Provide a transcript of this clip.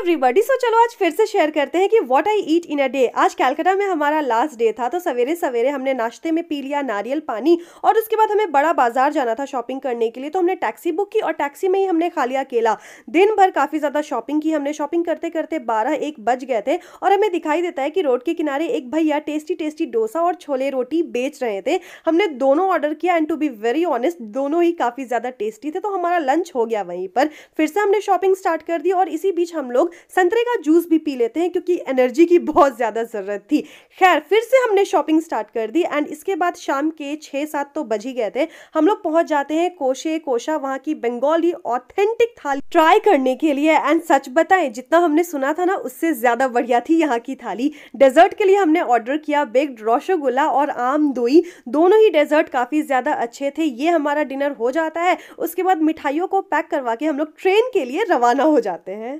everybody so चलो आज फिर से शेयर करते हैं कि what I eat in a day आज कैलकाटा में हमारा लास्ट डे था तो सवेरे सवेरे हमने नाश्ते में पी लिया नारियल पानी और उसके बाद हमें बड़ा बाजार जाना था शॉपिंग करने के लिए तो हमने टैक्सी बुक की और टैक्सी में ही हमने खा लिया केला दिन भर काफ़ी ज़्यादा शॉपिंग की हमने शॉपिंग करते करते बारह एक बज गए थे और हमें दिखाई देता है कि रोड के किनारे एक भैया टेस्टी टेस्टी डोसा और छोले रोटी बेच रहे थे हमने दोनों ऑर्डर किया and to be very honest दोनों ही काफ़ी ज़्यादा टेस्टी थे तो हमारा लंच हो गया वहीं पर फिर से हमने शॉपिंग स्टार्ट कर दी और इसी बीच हम लोग संतरे का जूस भी पी लेते हैं क्योंकि एनर्जी की बहुत ज़्यादा ज़रूरत थी खैर फिर से हमने शॉपिंग स्टार्ट कर दी एंड इसके बाद शाम के छः सात तो बज ही गए थे हम लोग पहुंच जाते हैं कोशे कोशा वहाँ की बंगाली ऑथेंटिक थाली ट्राई करने के लिए एंड सच बताएं जितना हमने सुना था ना उससे ज़्यादा बढ़िया थी यहाँ की थाली डेजर्ट के लिए हमने ऑर्डर किया बेग्ड रोशोगुल्ला और आम दोई दोनों ही डेजर्ट काफ़ी ज़्यादा अच्छे थे ये हमारा डिनर हो जाता है उसके बाद मिठाइयों को पैक करवा के हम लोग ट्रेन के लिए रवाना हो जाते हैं